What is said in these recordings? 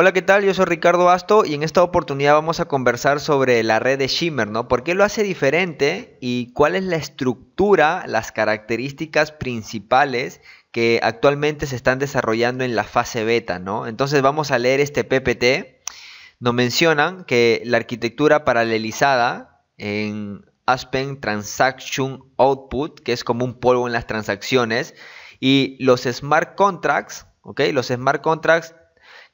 Hola, ¿qué tal? Yo soy Ricardo Asto y en esta oportunidad vamos a conversar sobre la red de Shimmer, ¿no? ¿Por qué lo hace diferente y cuál es la estructura, las características principales que actualmente se están desarrollando en la fase beta, ¿no? Entonces vamos a leer este PPT. Nos mencionan que la arquitectura paralelizada en Aspen Transaction Output, que es como un polvo en las transacciones, y los smart contracts, ¿ok? Los smart contracts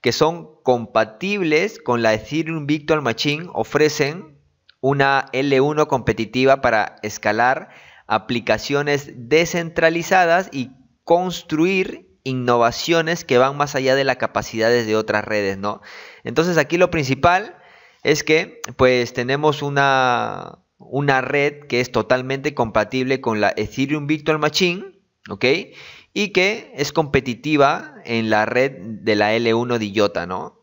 que son compatibles con la Ethereum Virtual Machine ofrecen una L1 competitiva para escalar aplicaciones descentralizadas y construir innovaciones que van más allá de las capacidades de otras redes, ¿no? Entonces aquí lo principal es que pues tenemos una, una red que es totalmente compatible con la Ethereum Virtual Machine, ¿ok? y que es competitiva en la red de la L1 de IOTA, ¿no?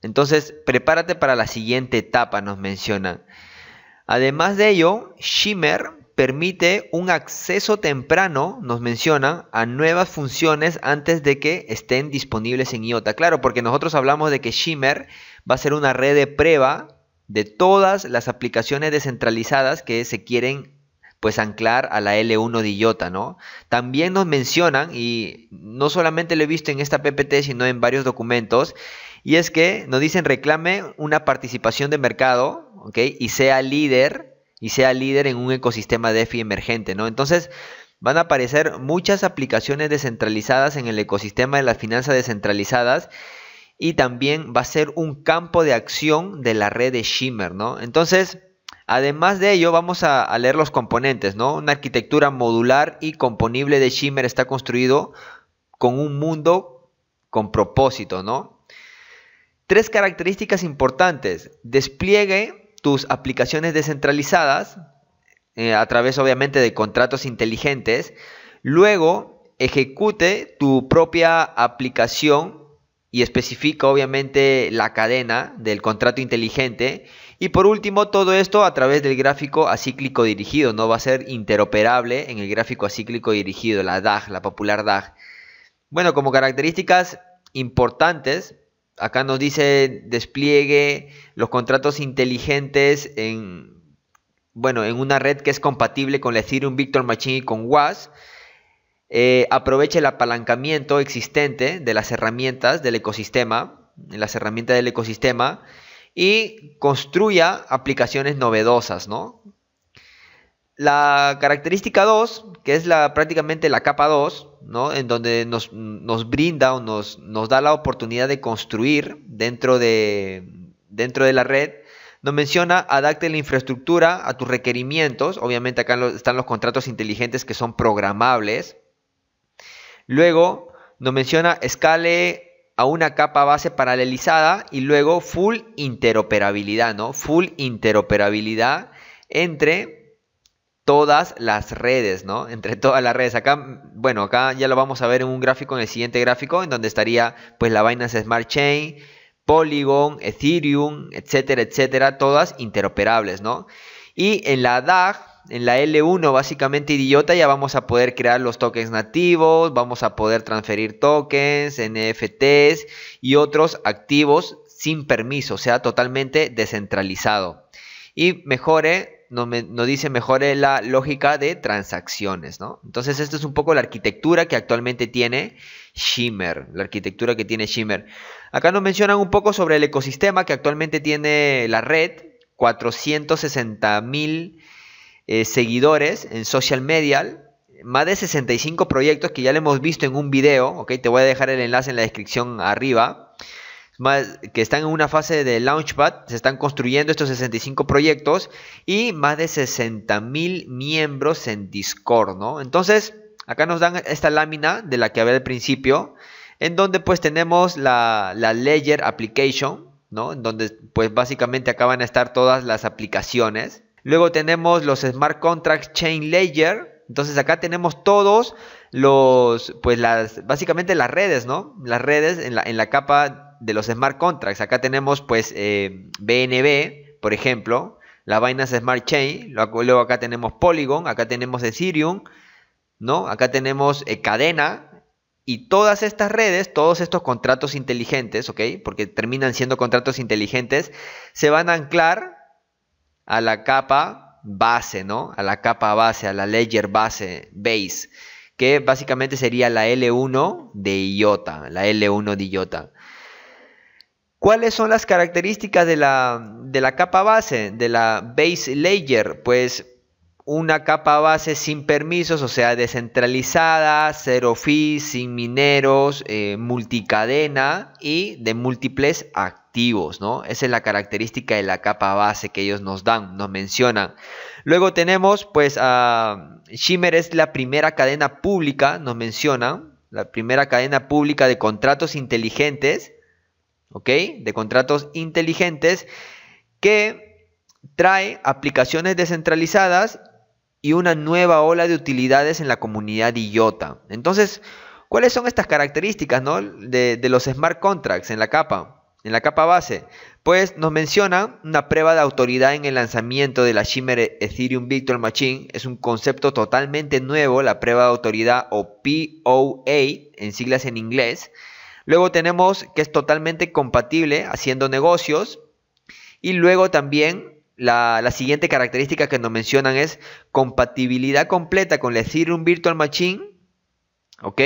Entonces, prepárate para la siguiente etapa, nos menciona. Además de ello, Shimmer permite un acceso temprano, nos menciona, a nuevas funciones antes de que estén disponibles en IOTA. Claro, porque nosotros hablamos de que Shimmer va a ser una red de prueba de todas las aplicaciones descentralizadas que se quieren pues anclar a la L1 de IOTA, ¿no? También nos mencionan, y no solamente lo he visto en esta PPT, sino en varios documentos, y es que nos dicen reclame una participación de mercado, ¿ok? Y sea líder, y sea líder en un ecosistema DeFi emergente, ¿no? Entonces, van a aparecer muchas aplicaciones descentralizadas en el ecosistema de las finanzas descentralizadas y también va a ser un campo de acción de la red de Shimmer, ¿no? Entonces, Además de ello, vamos a, leer los componentes, ¿no? Una arquitectura modular y componible de Shimmer está construido con un mundo con propósito, ¿no? Tres características importantes. Despliegue tus aplicaciones descentralizadas eh, a través, obviamente, de contratos inteligentes. Luego, ejecute tu propia aplicación y especifica, obviamente, la cadena del contrato inteligente y por último, todo esto a través del gráfico acíclico dirigido, no va a ser interoperable en el gráfico acíclico dirigido, la DAG, la popular DAG. Bueno, como características importantes, acá nos dice despliegue los contratos inteligentes en bueno, en una red que es compatible con la Ethereum Victor Machine y con WAS. Eh, aproveche el apalancamiento existente de las herramientas del ecosistema, las herramientas del ecosistema y construya aplicaciones novedosas, ¿no? La característica 2, que es la, prácticamente la capa 2, ¿no? en donde nos, brinda o nos, nos, da la oportunidad de construir dentro de, dentro de la red, nos menciona adapte la infraestructura a tus requerimientos, obviamente acá están los contratos inteligentes que son programables. Luego nos menciona escale a una capa base paralelizada y luego full interoperabilidad, ¿no? Full interoperabilidad entre todas las redes, ¿no? Entre todas las redes. Acá, bueno, acá ya lo vamos a ver en un gráfico, en el siguiente gráfico, en donde estaría pues la Binance Smart Chain, Polygon, Ethereum, etcétera, etcétera, todas interoperables, ¿no? Y en la DAG, en la L1 básicamente idiota ya vamos a poder crear los tokens nativos, vamos a poder transferir tokens, NFTs y otros activos sin permiso, o sea, totalmente descentralizado. Y mejore, nos, dice mejore la lógica de transacciones, ¿no? Entonces, esto es un poco la arquitectura que actualmente tiene Shimmer, la arquitectura que tiene Shimmer. Acá nos mencionan un poco sobre el ecosistema que actualmente tiene la red, 460 mil eh, seguidores en social media, más de 65 proyectos que ya le hemos visto en un video, ¿ok? Te voy a dejar el enlace en la descripción arriba, más, que están en una fase de launchpad, se están construyendo estos 65 proyectos y más de 60 mil miembros en Discord, ¿no? Entonces, acá nos dan esta lámina de la que había al principio, en donde pues tenemos la, la Ledger Application, ¿no? En donde pues básicamente acá van a estar todas las aplicaciones. Luego tenemos los Smart Contracts Chain Layer. Entonces acá tenemos todos los, pues las, básicamente las redes, ¿no? Las redes en la, capa de los smart contracts. Acá tenemos pues BNB, eh, por ejemplo, la Binance Smart Chain. Luego acá tenemos Polygon, acá tenemos Ethereum, ¿no? Acá tenemos eh, Cadena, y todas estas redes, todos estos contratos inteligentes, ¿ok? Porque terminan siendo contratos inteligentes, se van a anclar a la capa base, ¿no? A la capa base, a la layer base, base, que básicamente sería la L1 de IOTA, la L1 de IOTA. ¿Cuáles son las características de la, capa base, de la base layer? Pues una capa base sin permisos, o sea, descentralizada, cero fees, sin mineros, eh, multicadena y de múltiples actores ¿no? Esa es la característica de la capa base que ellos nos dan, nos mencionan. Luego tenemos, pues, a Shimmer es la primera cadena pública, nos mencionan, la primera cadena pública de contratos inteligentes, ¿ok? De contratos inteligentes que trae aplicaciones descentralizadas y una nueva ola de utilidades en la comunidad IOTA. Entonces, ¿Cuáles son estas características ¿no? de, los smart contracts en la capa? en la capa base, pues nos menciona una prueba de autoridad en el lanzamiento de la Shimmer Ethereum Virtual Machine. Es un concepto totalmente nuevo, la prueba de autoridad o POA en siglas en inglés. Luego tenemos que es totalmente compatible haciendo negocios. Y luego también la, siguiente característica que nos mencionan es compatibilidad completa con la Ethereum Virtual Machine. ¿Ok?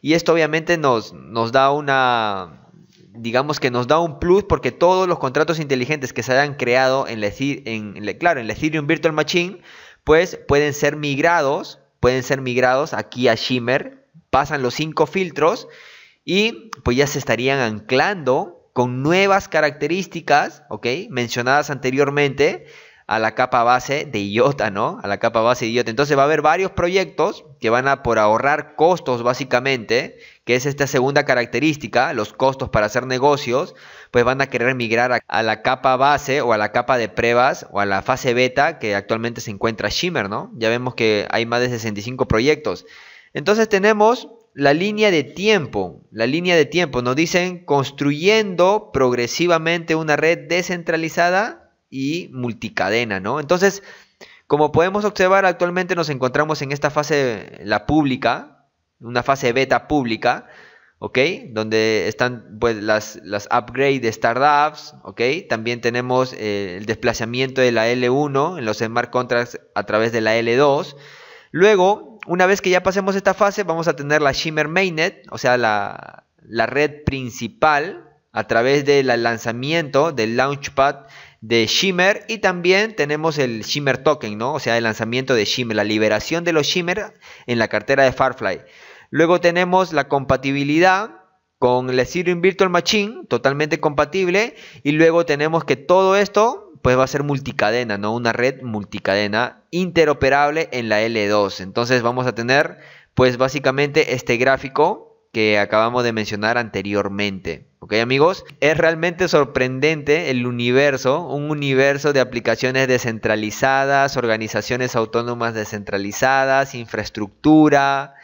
Y esto obviamente nos, nos da una, digamos que nos da un plus porque todos los contratos inteligentes que se hayan creado en la, en, claro, en Ethereum Virtual Machine, pues pueden ser migrados, pueden ser migrados aquí a Shimmer, pasan los cinco filtros y pues ya se estarían anclando con nuevas características, ¿ok? Mencionadas anteriormente, a la capa base de IOTA, ¿no? A la capa base de IOTA. Entonces va a haber varios proyectos que van a por ahorrar costos básicamente, que es esta segunda característica, los costos para hacer negocios, pues van a querer migrar a, a la capa base o a la capa de pruebas o a la fase beta que actualmente se encuentra Shimmer, ¿no? Ya vemos que hay más de 65 proyectos. Entonces tenemos la línea de tiempo, la línea de tiempo, nos dicen construyendo progresivamente una red descentralizada y multicadena, ¿no? Entonces, como podemos observar, actualmente nos encontramos en esta fase, la pública, una fase beta pública, ¿ok? Donde están pues, las, las upgrades de startups, ¿ok? También tenemos eh, el desplazamiento de la L1 en los smart contracts a través de la L2. Luego, una vez que ya pasemos esta fase, vamos a tener la Shimmer Mainnet, o sea, la, la red principal a través del lanzamiento del Launchpad de Shimmer y también tenemos el Shimmer Token, ¿no? O sea, el lanzamiento de Shimmer, la liberación de los Shimmer en la cartera de Farfly. Luego tenemos la compatibilidad con el Ethereum Virtual Machine, totalmente compatible. Y luego tenemos que todo esto, pues va a ser multicadena, ¿no? Una red multicadena interoperable en la L2. Entonces vamos a tener, pues básicamente este gráfico que acabamos de mencionar anteriormente. ¿Ok amigos? Es realmente sorprendente el universo, un universo de aplicaciones descentralizadas, organizaciones autónomas descentralizadas, infraestructura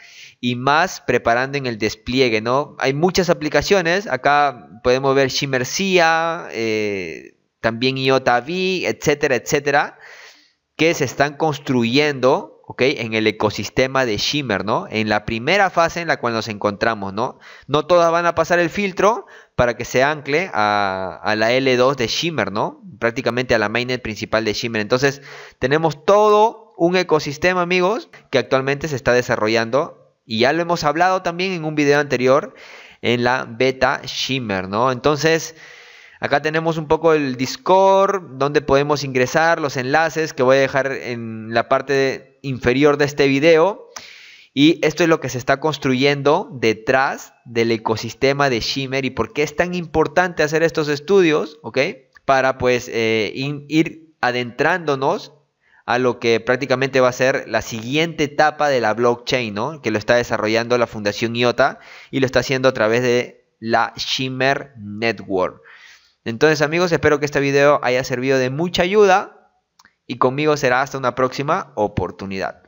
y más preparando en el despliegue, ¿no? Hay muchas aplicaciones, acá podemos ver Shimmercia, eh, también V, etcétera, etcétera, que se están construyendo en el ecosistema de Shimmer, ¿no? En la primera fase en la cual nos encontramos, ¿no? No todas van a pasar el filtro para que se ancle a, la L2 de Shimmer, ¿no? Prácticamente a la mainnet principal de Shimmer. Entonces, tenemos todo un ecosistema, amigos, que actualmente se está desarrollando. Y ya lo hemos hablado también en un video anterior en la beta Shimmer, ¿no? Entonces... Acá tenemos un poco el Discord, donde podemos ingresar, los enlaces que voy a dejar en la parte de, inferior de este video. Y esto es lo que se está construyendo detrás del ecosistema de Shimmer y por qué es tan importante hacer estos estudios, ¿ok? Para pues eh, ir adentrándonos a lo que prácticamente va a ser la siguiente etapa de la blockchain, ¿no? Que lo está desarrollando la Fundación IOTA y lo está haciendo a través de la Shimmer Network. Entonces amigos, espero que este video haya servido de mucha ayuda y conmigo será hasta una próxima oportunidad.